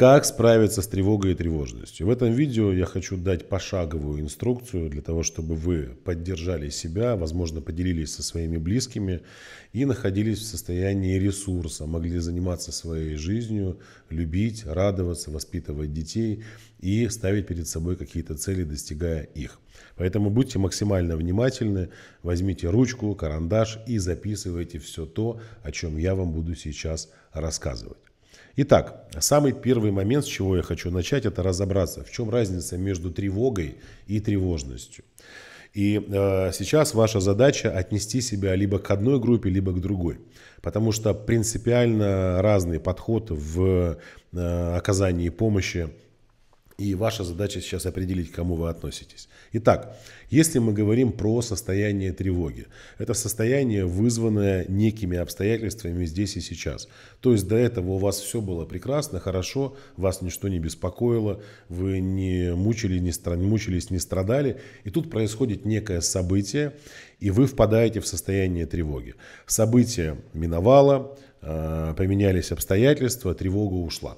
Как справиться с тревогой и тревожностью? В этом видео я хочу дать пошаговую инструкцию для того, чтобы вы поддержали себя, возможно, поделились со своими близкими и находились в состоянии ресурса, могли заниматься своей жизнью, любить, радоваться, воспитывать детей и ставить перед собой какие-то цели, достигая их. Поэтому будьте максимально внимательны, возьмите ручку, карандаш и записывайте все то, о чем я вам буду сейчас рассказывать. Итак, самый первый момент, с чего я хочу начать, это разобраться, в чем разница между тревогой и тревожностью. И э, сейчас ваша задача отнести себя либо к одной группе, либо к другой. Потому что принципиально разный подход в э, оказании помощи и ваша задача сейчас определить, к кому вы относитесь. Итак, если мы говорим про состояние тревоги, это состояние, вызванное некими обстоятельствами здесь и сейчас. То есть до этого у вас все было прекрасно, хорошо, вас ничто не беспокоило, вы не, мучили, не стра... мучились, не страдали. И тут происходит некое событие, и вы впадаете в состояние тревоги. Событие миновало, а, поменялись обстоятельства, тревога ушла.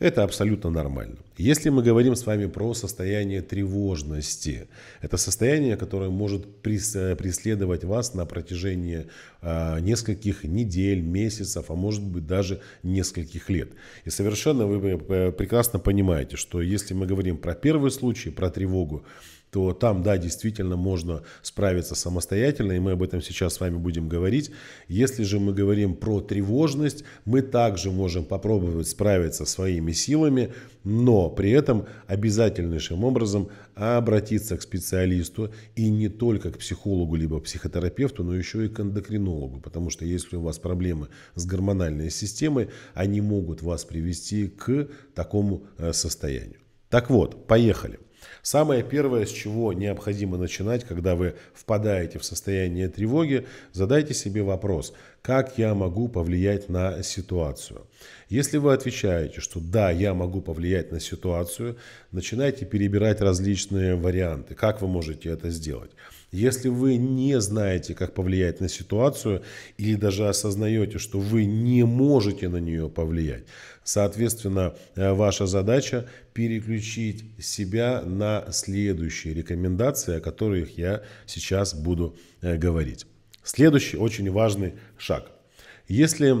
Это абсолютно нормально. Если мы говорим с вами про состояние тревожности, это состояние, которое может э, преследовать вас на протяжении а, нескольких недель, месяцев, а может быть даже нескольких лет. И совершенно вы э, прекрасно понимаете, что если мы говорим про первый случай, про тревогу, то там, да, действительно можно справиться самостоятельно, и мы об этом сейчас с вами будем говорить. Если же мы говорим про тревожность, мы также можем попробовать справиться своими силами, но при этом обязательнейшим образом обратиться к специалисту и не только к психологу либо психотерапевту, но еще и к эндокринологу, потому что если у вас проблемы с гормональной системой, они могут вас привести к такому э, состоянию. Так вот, поехали. Самое первое, с чего необходимо начинать, когда вы впадаете в состояние тревоги, задайте себе вопрос, как я могу повлиять на ситуацию. Если вы отвечаете, что да, я могу повлиять на ситуацию, начинайте перебирать различные варианты, как вы можете это сделать. Если вы не знаете, как повлиять на ситуацию, или даже осознаете, что вы не можете на нее повлиять, соответственно, э, ваша задача переключить себя на следующие рекомендации, о которых я сейчас буду э, говорить. Следующий очень важный шаг. Если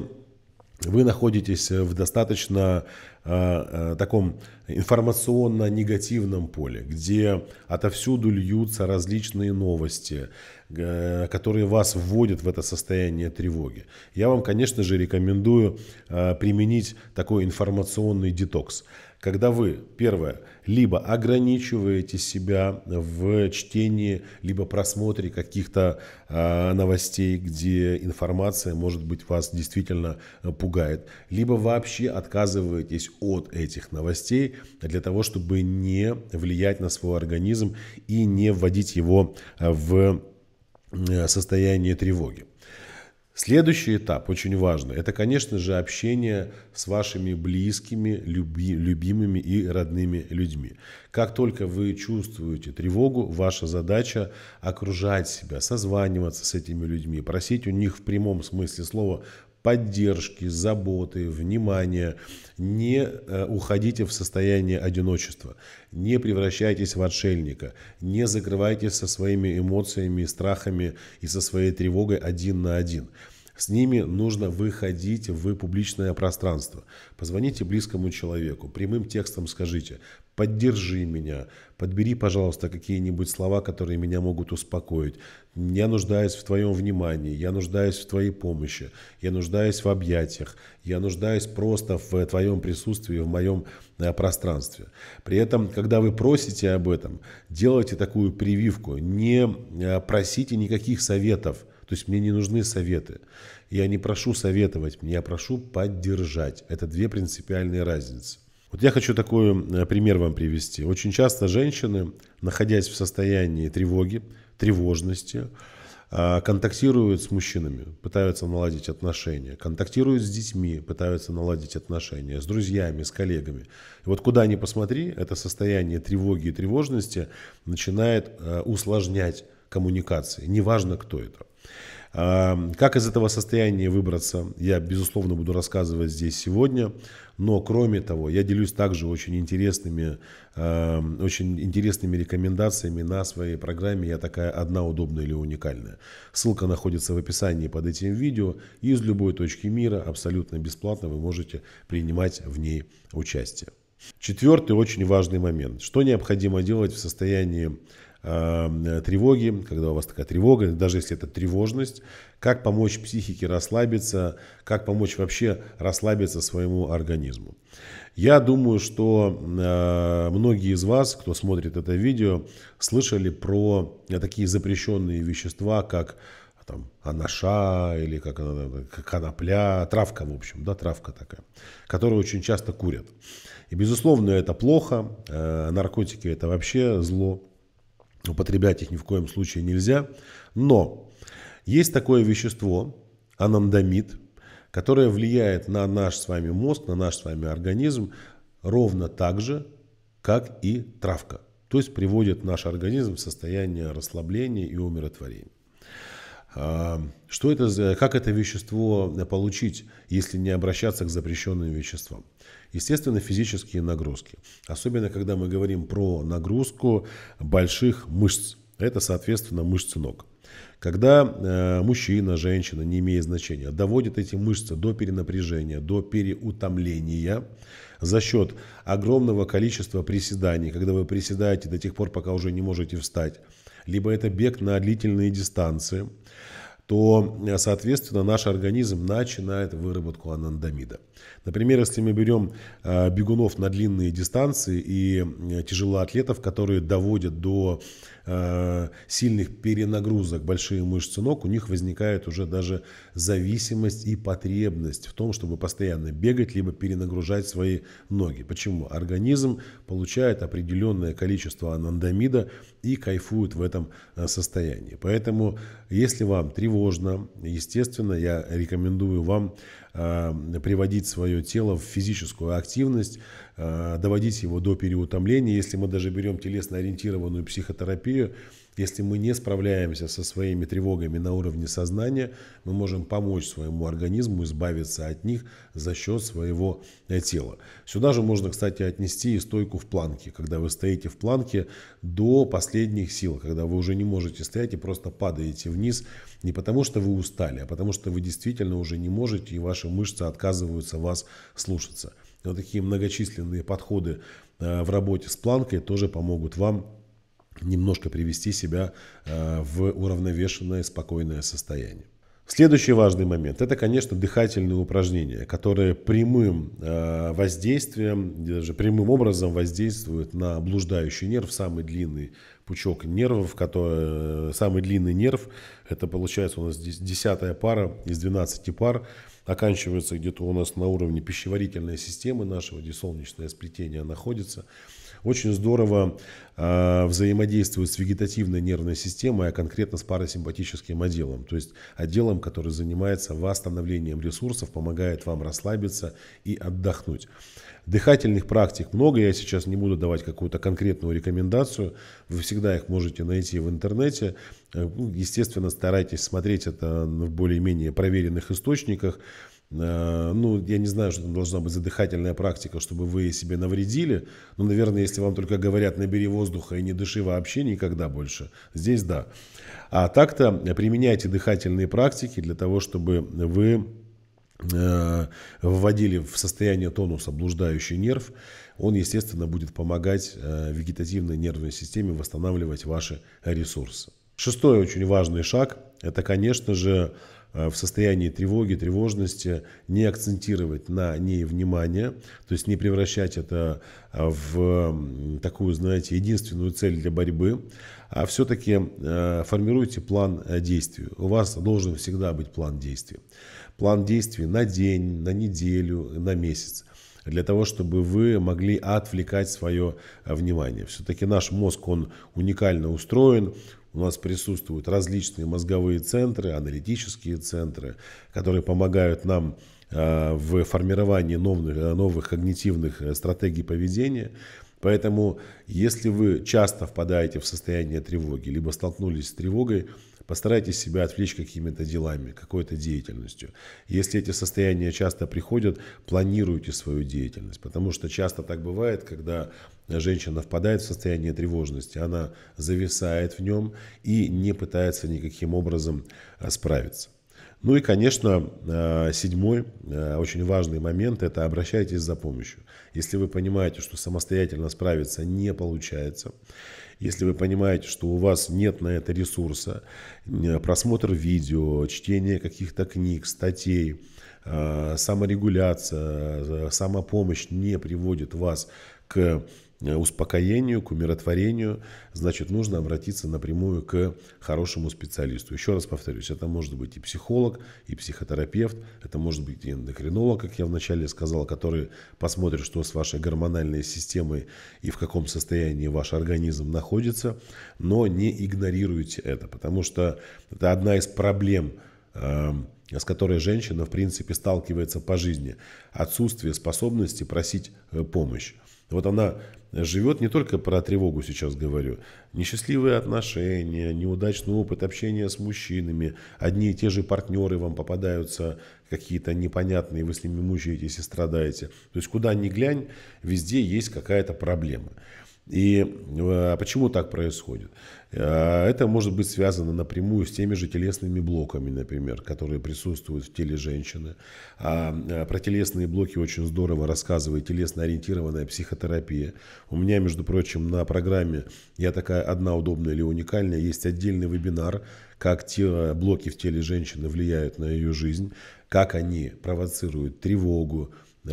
вы находитесь в достаточно э, э, таком информационно-негативном поле, где отовсюду льются различные новости, э, которые вас вводят в это состояние тревоги. Я вам, конечно же, рекомендую применить такой информационный детокс когда вы, первое, либо ограничиваете себя в чтении, либо просмотре каких-то э, новостей, где информация, может быть, вас действительно э, пугает, либо вообще отказываетесь от этих новостей для того, чтобы не влиять на свой организм и не вводить его э, в э, состояние тревоги. Следующий этап, очень важный. это, конечно же, общение с вашими близкими, люби, любимыми и родными людьми. Как только вы чувствуете тревогу, ваша задача окружать себя, созваниваться с этими людьми, просить у них в прямом смысле слова поддержки, заботы, внимания. Не э, уходите в состояние одиночества, не превращайтесь в отшельника, не закрывайтесь со своими эмоциями, страхами и со своей тревогой один на один – с ними нужно выходить в публичное пространство. Позвоните близкому человеку, прямым текстом скажите «поддержи меня», «подбери, пожалуйста, какие-нибудь слова, которые меня могут успокоить», «я нуждаюсь в твоем внимании», «я нуждаюсь в твоей помощи», «я нуждаюсь в объятиях», «я нуждаюсь просто в твоем присутствии, в моем э, пространстве». При этом, когда вы просите об этом, делайте такую прививку, не э, просите никаких советов – то есть мне не нужны советы. Я не прошу советовать, я прошу поддержать. Это две принципиальные разницы. Вот я хочу такой э, пример вам привести. Очень часто женщины, находясь в состоянии тревоги, тревожности, э, контактируют с мужчинами, пытаются наладить отношения, контактируют с детьми, пытаются наладить отношения, с друзьями, с коллегами. И вот куда ни посмотри, это состояние тревоги и тревожности начинает э, усложнять коммуникации. Неважно, кто это. А, как из этого состояния выбраться, я, безусловно, буду рассказывать здесь сегодня. Но, кроме того, я делюсь также очень интересными, а, очень интересными рекомендациями на своей программе «Я такая одна, удобная или уникальная». Ссылка находится в описании под этим видео. И из любой точки мира, абсолютно бесплатно, вы можете принимать в ней участие. Четвертый очень важный момент. Что необходимо делать в состоянии Эм, тревоги, когда у вас такая тревога, даже если это тревожность, как помочь психике расслабиться, как помочь вообще расслабиться своему организму. Я думаю, что э, многие из вас, кто смотрит это видео, слышали про такие запрещенные вещества, как там, анаша или как она, конопля, травка, в общем, да, травка такая, которую очень часто курят. И, безусловно, это плохо, э, наркотики это вообще зло, употреблять их ни в коем случае нельзя. Но есть такое вещество, анандамид, которое влияет на наш с вами мозг, на наш с вами организм ровно так же, как и травка. То есть приводит наш организм в состояние расслабления и умиротворения. Что это как это вещество э, получить, если не обращаться к запрещенным веществам? Естественно, физические нагрузки. Особенно, когда мы говорим про нагрузку больших мышц. Это, соответственно, мышцы ног. Когда э, мужчина, женщина, не имеет значения, доводит эти мышцы до перенапряжения, до переутомления за счет огромного количества приседаний, когда вы приседаете до тех пор, пока уже не можете встать, либо это бег на длительные дистанции то, э, соответственно, наш организм начинает выработку анандамида. Например, если мы берем э, бегунов на длинные дистанции и э, тяжелоатлетов, которые доводят до сильных перенагрузок большие мышцы ног, у них возникает уже даже зависимость и потребность в том, чтобы постоянно бегать, либо перенагружать свои ноги. Почему? Организм получает определенное количество анандамида и кайфует в этом состоянии. Поэтому, если вам тревога сложно. Естественно, я рекомендую вам э, приводить свое тело в физическую активность, э, доводить его до переутомления. Если мы даже берем телесно-ориентированную психотерапию – если мы не справляемся со своими тревогами на уровне сознания, мы можем помочь своему организму избавиться от них за счет своего э, тела. Сюда же можно, кстати, отнести и стойку в планке, когда вы стоите в планке до последних сил, когда вы уже не можете стоять и просто падаете вниз, не потому что вы устали, а потому что вы действительно уже не можете, и ваши мышцы отказываются вас слушаться. И вот такие многочисленные подходы э, в работе с планкой тоже помогут вам немножко привести себя э, в уравновешенное, спокойное состояние. Следующий важный момент – это, конечно, дыхательные упражнения, которые прямым э, воздействием, даже прямым образом воздействуют на блуждающий нерв, самый длинный пучок нервов, который, э, самый длинный нерв, это получается у нас десятая пара из 12 пар, оканчивается где-то у нас на уровне пищеварительной системы нашего, где солнечное сплетение находится – очень здорово э, взаимодействует с вегетативной нервной системой, а конкретно с парасимпатическим отделом, то есть отделом, который занимается восстановлением ресурсов, помогает вам расслабиться и отдохнуть. Дыхательных практик много, я сейчас не буду давать какую-то конкретную рекомендацию, вы всегда их можете найти в интернете. Э, ну, естественно, старайтесь смотреть это в более-менее проверенных источниках, Э, ну, я не знаю, что там должна быть задыхательная практика, чтобы вы себе навредили, но, наверное, если вам только говорят, набери воздуха и не дыши вообще никогда больше, здесь да. А так-то применяйте дыхательные практики для того, чтобы вы э, вводили в состояние тонуса блуждающий нерв, он, естественно, будет помогать э, вегетативной нервной системе восстанавливать ваши ресурсы. Шестой очень важный шаг – это, конечно же, Э, в состоянии тревоги, тревожности не акцентировать на ней внимание, то есть не превращать это э, в такую, знаете, единственную цель для борьбы, а все-таки э, формируйте план действий. У вас должен всегда быть план действий. План действий на день, на неделю, на месяц для того, чтобы вы могли отвлекать свое внимание. Все-таки наш мозг, он уникально устроен, у нас присутствуют различные мозговые центры, аналитические центры, которые помогают нам э, в формировании новых, э, новых когнитивных э, стратегий поведения. Поэтому, если вы часто впадаете в состояние тревоги, либо столкнулись с тревогой, постарайтесь себя отвлечь какими-то делами, какой-то деятельностью. Если эти состояния часто приходят, планируйте свою деятельность, потому что часто так бывает, когда женщина впадает в состояние тревожности, она зависает в нем и не пытается никаким образом а, справиться. Ну и, конечно, а, седьмой а, очень важный момент – это обращайтесь за помощью. Если вы понимаете, что самостоятельно справиться не получается, если вы понимаете, что у вас нет на это ресурса, просмотр видео, чтение каких-то книг, статей, саморегуляция, самопомощь не приводит вас к Э, успокоению, к умиротворению, значит, нужно обратиться напрямую к хорошему специалисту. Еще раз повторюсь, это может быть и психолог, и психотерапевт, это может быть и эндокринолог, как я вначале сказал, который посмотрит, что с вашей гормональной системой и в каком состоянии ваш организм находится, но не игнорируйте это, потому что это одна из проблем э, с которой женщина, в принципе, сталкивается по жизни. Отсутствие способности просить э, помощь. Вот она живет, не только про тревогу сейчас говорю, несчастливые отношения, неудачный опыт общения с мужчинами, одни и те же партнеры вам попадаются какие-то непонятные, вы с ними мучаетесь и страдаете. То есть куда ни глянь, везде есть какая-то проблема. И э, почему так происходит? Э, это может быть связано напрямую с теми же телесными блоками, например, которые присутствуют в теле женщины. А э, про телесные блоки очень здорово рассказывает телесно-ориентированная психотерапия. У меня, между прочим, на программе «Я такая одна, удобная или уникальная» есть отдельный вебинар, как те блоки в теле женщины влияют на ее жизнь, как они провоцируют тревогу,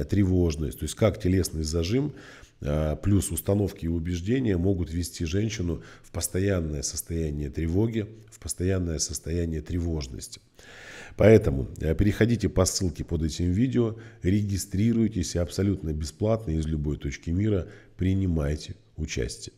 тревожность, то есть как телесный зажим – а, плюс установки и убеждения могут вести женщину в постоянное состояние тревоги, в постоянное состояние тревожности. Поэтому э, переходите по ссылке под этим видео, регистрируйтесь абсолютно бесплатно из любой точки мира, принимайте участие.